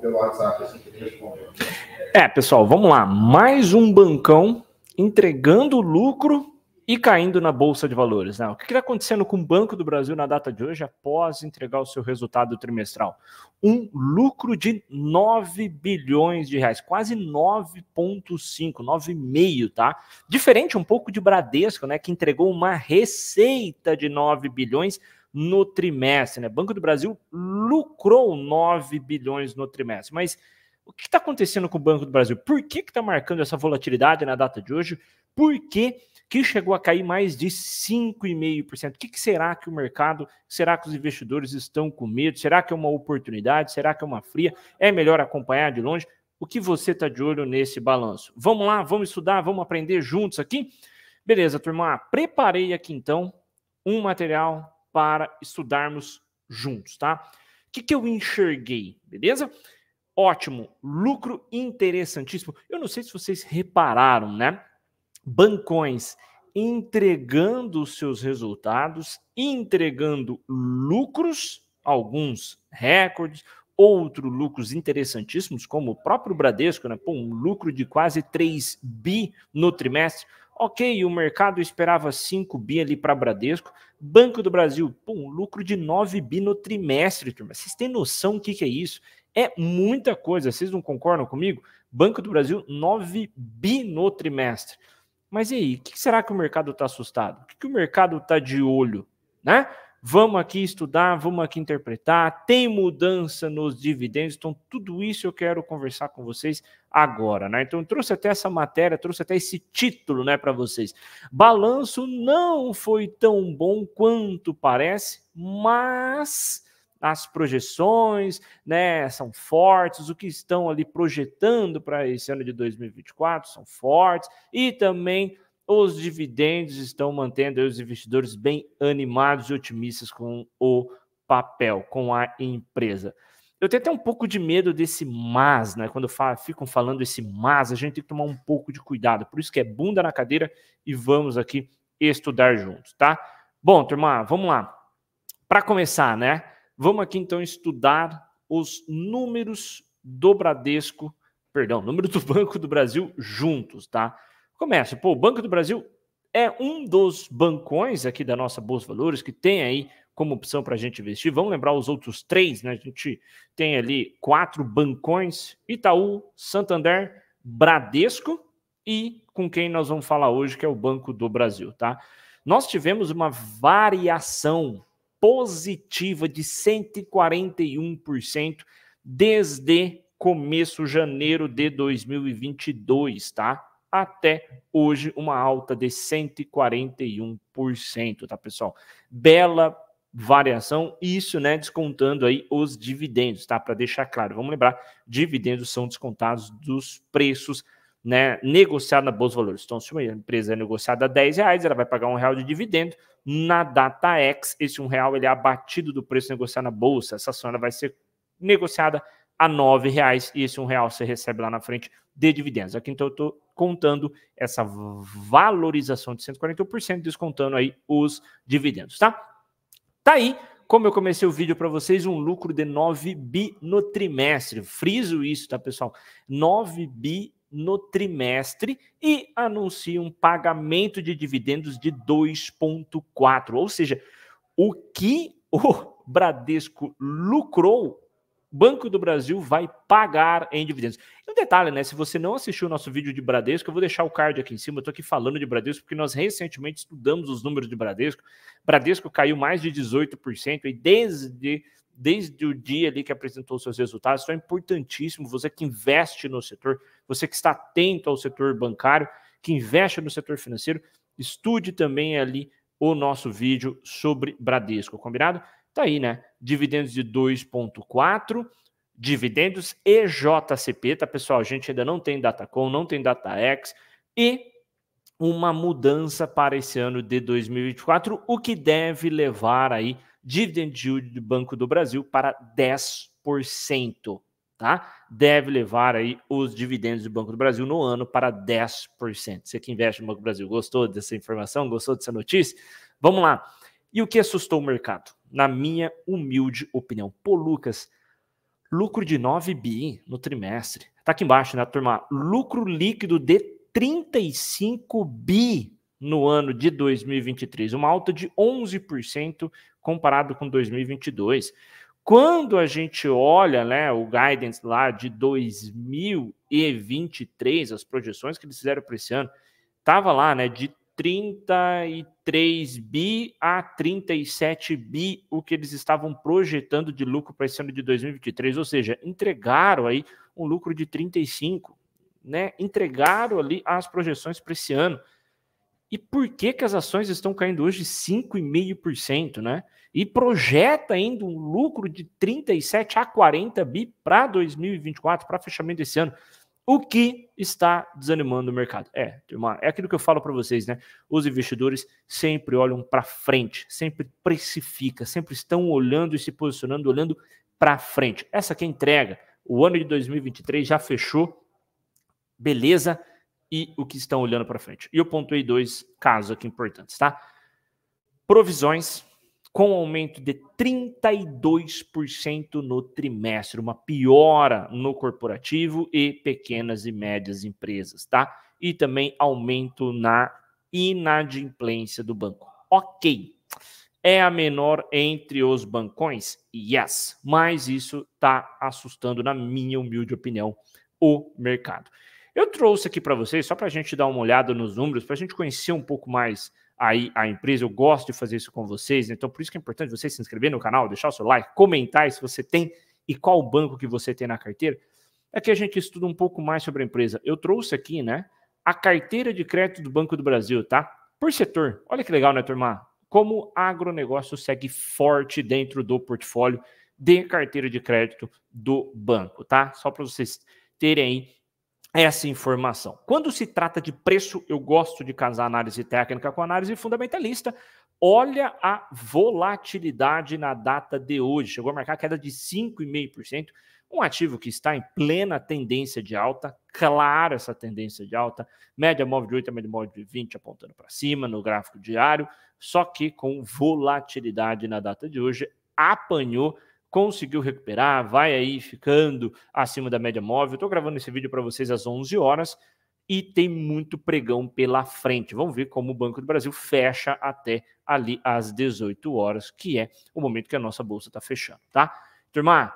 pelo, WhatsApp, assim que ele respondeu. É, pessoal, vamos lá. Mais um bancão entregando lucro e caindo na bolsa de valores. Né? O que está acontecendo com o Banco do Brasil na data de hoje, após entregar o seu resultado trimestral? Um lucro de 9 bilhões de reais, quase 9,5, 9,5, tá? Diferente um pouco de Bradesco, né? Que entregou uma receita de 9 bilhões no trimestre, né? Banco do Brasil lucrou 9 bilhões no trimestre. Mas o que está acontecendo com o Banco do Brasil? Por que está marcando essa volatilidade na data de hoje? Por que, que chegou a cair mais de 5,5%? O que, que será que o mercado, será que os investidores estão com medo? Será que é uma oportunidade? Será que é uma fria? É melhor acompanhar de longe? O que você está de olho nesse balanço? Vamos lá, vamos estudar, vamos aprender juntos aqui? Beleza, turma, preparei aqui então um material para estudarmos juntos, tá? que, que eu enxerguei, beleza? Ótimo, lucro interessantíssimo. Eu não sei se vocês repararam, né? Bancões entregando os seus resultados, entregando lucros, alguns recordes, outros lucros interessantíssimos, como o próprio Bradesco, né? Pô, um lucro de quase 3 bi no trimestre. Ok, o mercado esperava 5 bi ali para Bradesco. Banco do Brasil, pum, lucro de 9 bi no trimestre, turma. Vocês têm noção do que, que é isso? É muita coisa, vocês não concordam comigo? Banco do Brasil, 9 bi no trimestre. Mas e aí, o que será que o mercado está assustado? O que, que o mercado está de olho? Né? vamos aqui estudar, vamos aqui interpretar, tem mudança nos dividendos, então tudo isso eu quero conversar com vocês agora, né? Então trouxe até essa matéria, trouxe até esse título, né, para vocês. Balanço não foi tão bom quanto parece, mas as projeções, né, são fortes, o que estão ali projetando para esse ano de 2024 são fortes e também os dividendos estão mantendo os investidores bem animados e otimistas com o papel, com a empresa. Eu tenho até um pouco de medo desse mas, né? Quando ficam falando esse mas, a gente tem que tomar um pouco de cuidado. Por isso que é bunda na cadeira e vamos aqui estudar juntos, tá? Bom, turma, vamos lá. Para começar, né? Vamos aqui então estudar os números do Bradesco, perdão, número do Banco do Brasil juntos, tá? Começa, pô, o Banco do Brasil é um dos bancões aqui da nossa Bolsa Valores que tem aí como opção para a gente investir. Vamos lembrar os outros três, né? A gente tem ali quatro bancões: Itaú, Santander, Bradesco e com quem nós vamos falar hoje, que é o Banco do Brasil, tá? Nós tivemos uma variação positiva de 141% desde começo de janeiro de 2022, tá? até hoje, uma alta de 141%, tá, pessoal? Bela variação, isso, né, descontando aí os dividendos, tá? Para deixar claro, vamos lembrar, dividendos são descontados dos preços, né, negociados na bolsa de valores. Então, se uma empresa é negociada a 10 reais, ela vai pagar um real de dividendo. Na data X, esse um real ele é abatido do preço negociado na bolsa. Essa ação vai ser negociada a R$ reais e esse um real você recebe lá na frente de dividendos. Aqui então eu estou contando essa valorização de 141%, descontando aí os dividendos, tá? Tá aí, como eu comecei o vídeo para vocês, um lucro de 9 bi no trimestre. Friso isso, tá, pessoal? 9 bi no trimestre e anuncia um pagamento de dividendos de 2,4. Ou seja, o que o Bradesco lucrou Banco do Brasil vai pagar em dividendos. E um detalhe, né? Se você não assistiu o nosso vídeo de Bradesco, eu vou deixar o card aqui em cima. Eu estou aqui falando de Bradesco porque nós recentemente estudamos os números de Bradesco. Bradesco caiu mais de 18% e desde, desde o dia ali que apresentou seus resultados, então é importantíssimo você que investe no setor, você que está atento ao setor bancário, que investe no setor financeiro, estude também ali o nosso vídeo sobre Bradesco, combinado? Tá aí, né? Dividendos de 2,4, dividendos e JCP, tá, pessoal? A gente ainda não tem Datacom, não tem DataX e uma mudança para esse ano de 2024, o que deve levar aí dividend yield do Banco do Brasil para 10%, tá? Deve levar aí os dividendos do Banco do Brasil no ano para 10%. Você que investe no Banco do Brasil, gostou dessa informação? Gostou dessa notícia? Vamos lá. E o que assustou o mercado? Na minha humilde opinião. Pô, Lucas, lucro de 9 bi no trimestre. Tá aqui embaixo, né, turma? Lucro líquido de 35 bi no ano de 2023, uma alta de 11% comparado com 2022. Quando a gente olha, né, o guidance lá de 2023, as projeções que eles fizeram para esse ano, tava lá, né, de 33 bi a 37 bi o que eles estavam projetando de lucro para esse ano de 2023, ou seja, entregaram aí um lucro de 35, né? Entregaram ali as projeções para esse ano. E por que que as ações estão caindo hoje 5,5%, né? E projeta ainda um lucro de 37 a 40 bi para 2024, para fechamento desse ano o que está desanimando o mercado. É, turma, é aquilo que eu falo para vocês, né? Os investidores sempre olham para frente, sempre precifica, sempre estão olhando e se posicionando, olhando para frente. Essa que é a entrega. O ano de 2023 já fechou, beleza? E o que estão olhando para frente. E eu pontuei dois casos aqui importantes, tá? Provisões com aumento de 32% no trimestre, uma piora no corporativo e pequenas e médias empresas, tá? E também aumento na inadimplência do banco. OK. É a menor entre os bancões? Yes, mas isso está assustando na minha humilde opinião o mercado. Eu trouxe aqui para vocês só para a gente dar uma olhada nos números, para a gente conhecer um pouco mais Aí a empresa. Eu gosto de fazer isso com vocês, né? então por isso que é importante você se inscrever no canal, deixar o seu like, comentar se você tem e qual banco que você tem na carteira. Aqui é a gente estuda um pouco mais sobre a empresa. Eu trouxe aqui, né, a carteira de crédito do Banco do Brasil, tá? Por setor. Olha que legal, né, turma? Como o agronegócio segue forte dentro do portfólio de carteira de crédito do banco, tá? Só para vocês terem é essa informação. Quando se trata de preço, eu gosto de casar análise técnica com análise fundamentalista. Olha a volatilidade na data de hoje. Chegou a marcar queda de 5,5%. Um ativo que está em plena tendência de alta, clara essa tendência de alta, média móvel de 8 a média móvel de 20 apontando para cima no gráfico diário, só que com volatilidade na data de hoje, apanhou conseguiu recuperar, vai aí ficando acima da média móvel. Estou gravando esse vídeo para vocês às 11 horas e tem muito pregão pela frente. Vamos ver como o Banco do Brasil fecha até ali às 18 horas, que é o momento que a nossa bolsa está fechando, tá? Turma, o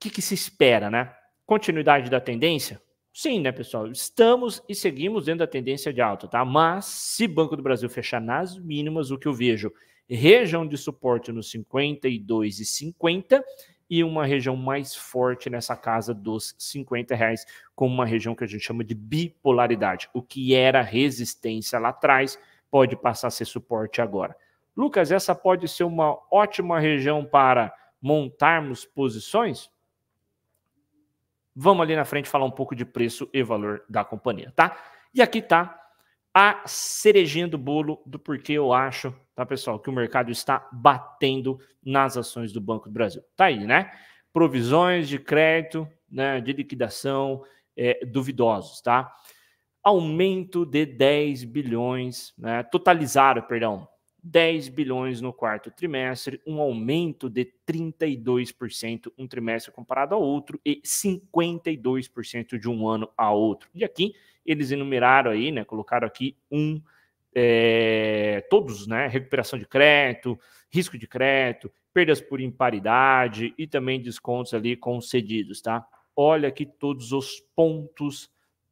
que, que se espera, né? Continuidade da tendência? Sim, né, pessoal? Estamos e seguimos dentro da tendência de alta, tá? Mas se Banco do Brasil fechar nas mínimas, o que eu vejo região de suporte nos 52 e 50 e uma região mais forte nessa casa dos 50 reais, com uma região que a gente chama de bipolaridade. O que era resistência lá atrás pode passar a ser suporte agora. Lucas, essa pode ser uma ótima região para montarmos posições? Vamos ali na frente falar um pouco de preço e valor da companhia, tá? E aqui tá a cerejinha do bolo do porquê eu acho, tá, pessoal, que o mercado está batendo nas ações do Banco do Brasil. Tá aí, né? Provisões de crédito, né, de liquidação é, duvidosos, tá? Aumento de 10 bilhões, né, totalizaram, perdão, 10 bilhões no quarto trimestre, um aumento de 32% um trimestre comparado ao outro e 52% de um ano a outro. E aqui eles enumeraram aí, né, colocaram aqui um, é, todos, né, recuperação de crédito, risco de crédito, perdas por imparidade e também descontos ali concedidos, tá? Olha aqui todos os pontos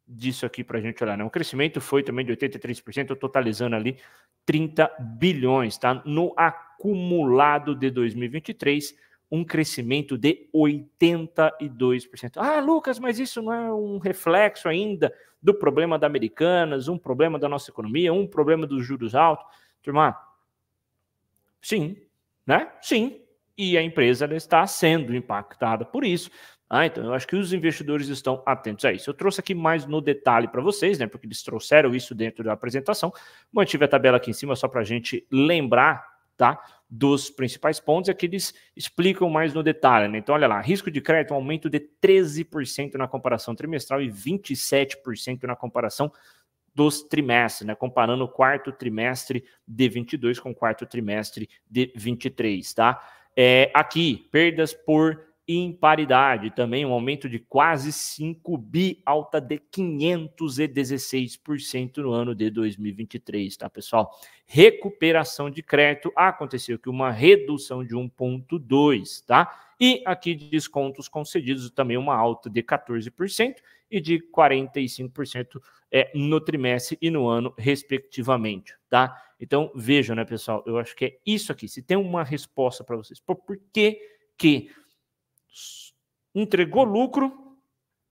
disso aqui para a gente olhar. Né? O crescimento foi também de 83%, totalizando ali 30 bilhões, tá? No acumulado de 2023, um crescimento de 82%. Ah, Lucas, mas isso não é um reflexo ainda do problema da Americanas, um problema da nossa economia, um problema dos juros altos. Turma, sim, né? Sim. E a empresa está sendo impactada por isso. Ah, então eu acho que os investidores estão atentos a isso. Eu trouxe aqui mais no detalhe para vocês, né? Porque eles trouxeram isso dentro da apresentação. Mantive a tabela aqui em cima só para a gente lembrar, tá? dos principais pontos, é que eles explicam mais no detalhe. Né? Então, olha lá, risco de crédito, um aumento de 13% na comparação trimestral e 27% na comparação dos trimestres, né? comparando o quarto trimestre de 22 com o quarto trimestre de 23, tá? É, aqui, perdas por em paridade, também um aumento de quase 5 bi, alta de 516% no ano de 2023, tá, pessoal? Recuperação de crédito aconteceu que uma redução de 1.2, tá? E aqui descontos concedidos também uma alta de 14% e de 45% é, eh, no trimestre e no ano, respectivamente, tá? Então, vejam, né, pessoal, eu acho que é isso aqui. Se tem uma resposta para vocês, por que que entregou lucro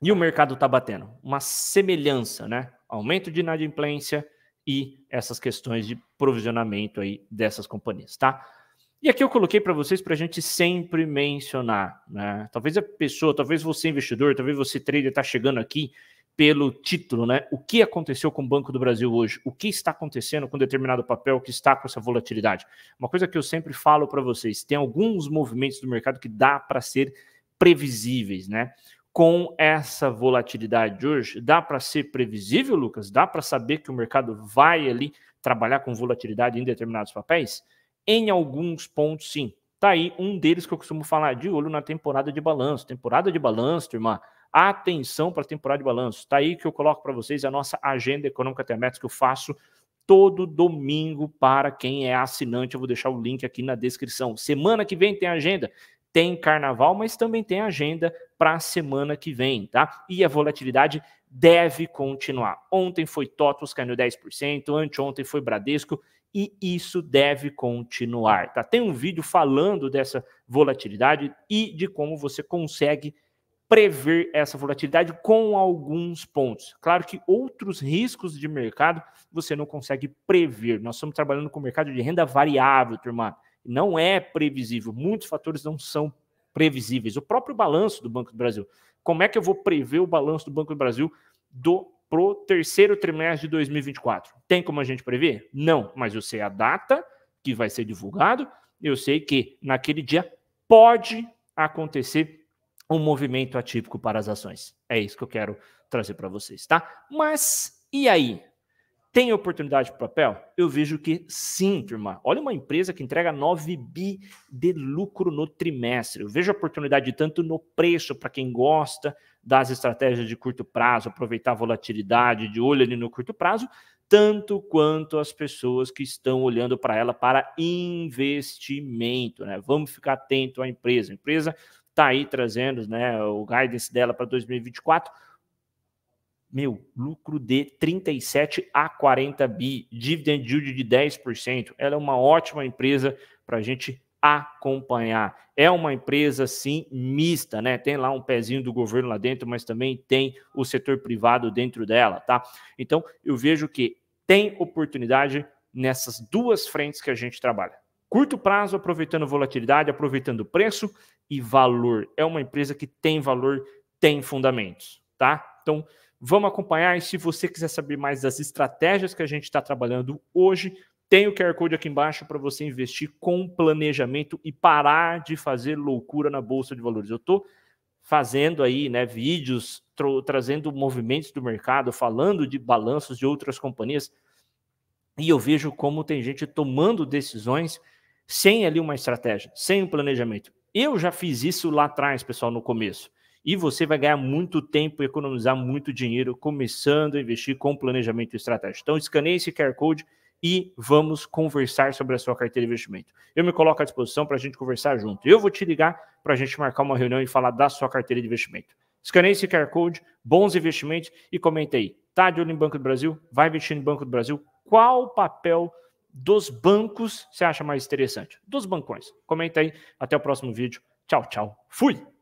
e o mercado está batendo. Uma semelhança, né? Aumento de inadimplência e essas questões de provisionamento aí dessas companhias, tá? E aqui eu coloquei para vocês para a gente sempre mencionar, né? Talvez a pessoa, talvez você investidor, talvez você trader está chegando aqui pelo título, né? O que aconteceu com o Banco do Brasil hoje? O que está acontecendo com determinado papel que está com essa volatilidade? Uma coisa que eu sempre falo para vocês: tem alguns movimentos do mercado que dá para ser previsíveis, né? Com essa volatilidade de hoje, dá para ser previsível, Lucas? Dá para saber que o mercado vai ali trabalhar com volatilidade em determinados papéis? Em alguns pontos, sim. Tá aí um deles que eu costumo falar de olho na temporada de balanço. Temporada de balanço, irmã. Atenção para a temporada de balanço. Tá aí que eu coloco para vocês a nossa agenda econômica temétrica que eu faço todo domingo para quem é assinante. Eu vou deixar o link aqui na descrição. Semana que vem tem agenda tem carnaval, mas também tem agenda para a semana que vem, tá? E a volatilidade deve continuar. Ontem foi Totos caindo 10%, anteontem foi Bradesco e isso deve continuar, tá? Tem um vídeo falando dessa volatilidade e de como você consegue prever essa volatilidade com alguns pontos. Claro que outros riscos de mercado você não consegue prever. Nós estamos trabalhando com o mercado de renda variável, turma não é previsível. Muitos fatores não são previsíveis. O próprio balanço do Banco do Brasil. Como é que eu vou prever o balanço do Banco do Brasil do pro terceiro trimestre de 2024? Tem como a gente prever? Não, mas eu sei a data que vai ser divulgado, eu sei que naquele dia pode acontecer um movimento atípico para as ações. É isso que eu quero trazer para vocês, tá? Mas e aí? Tem oportunidade para papel? Eu vejo que sim, turma. Olha uma empresa que entrega 9 bi de lucro no trimestre. Eu vejo oportunidade tanto no preço para quem gosta das estratégias de curto prazo, aproveitar a volatilidade de olho ali no curto prazo, tanto quanto as pessoas que estão olhando para ela para investimento, né? Vamos ficar atento à empresa. A empresa está aí trazendo, né, o guidance dela para 2024 meu, lucro de 37 a 40 bi, dividend yield de 10%. Ela é uma ótima empresa para a gente acompanhar. É uma empresa, sim, mista, né? Tem lá um pezinho do governo lá dentro, mas também tem o setor privado dentro dela, tá? Então, eu vejo que tem oportunidade nessas duas frentes que a gente trabalha. Curto prazo, aproveitando volatilidade, aproveitando preço e valor. É uma empresa que tem valor, tem fundamentos, tá? Então, Vamos acompanhar. E se você quiser saber mais das estratégias que a gente está trabalhando hoje, tem o QR Code aqui embaixo para você investir com planejamento e parar de fazer loucura na Bolsa de Valores. Eu estou fazendo aí né, vídeos, trazendo movimentos do mercado, falando de balanços de outras companhias. E eu vejo como tem gente tomando decisões sem ali uma estratégia, sem um planejamento. Eu já fiz isso lá atrás, pessoal, no começo e você vai ganhar muito tempo e economizar muito dinheiro começando a investir com planejamento estratégico. Então, escaneie esse QR Code e vamos conversar sobre a sua carteira de investimento. Eu me coloco à disposição para a gente conversar junto. Eu vou te ligar para a gente marcar uma reunião e falar da sua carteira de investimento. Escaneie esse QR Code, bons investimentos e comenta aí. Tá de olho em Banco do Brasil? Vai investir em Banco do Brasil? Qual o papel dos bancos você acha mais interessante? Dos bancões. Comenta aí. Até o próximo vídeo. Tchau, tchau. Fui!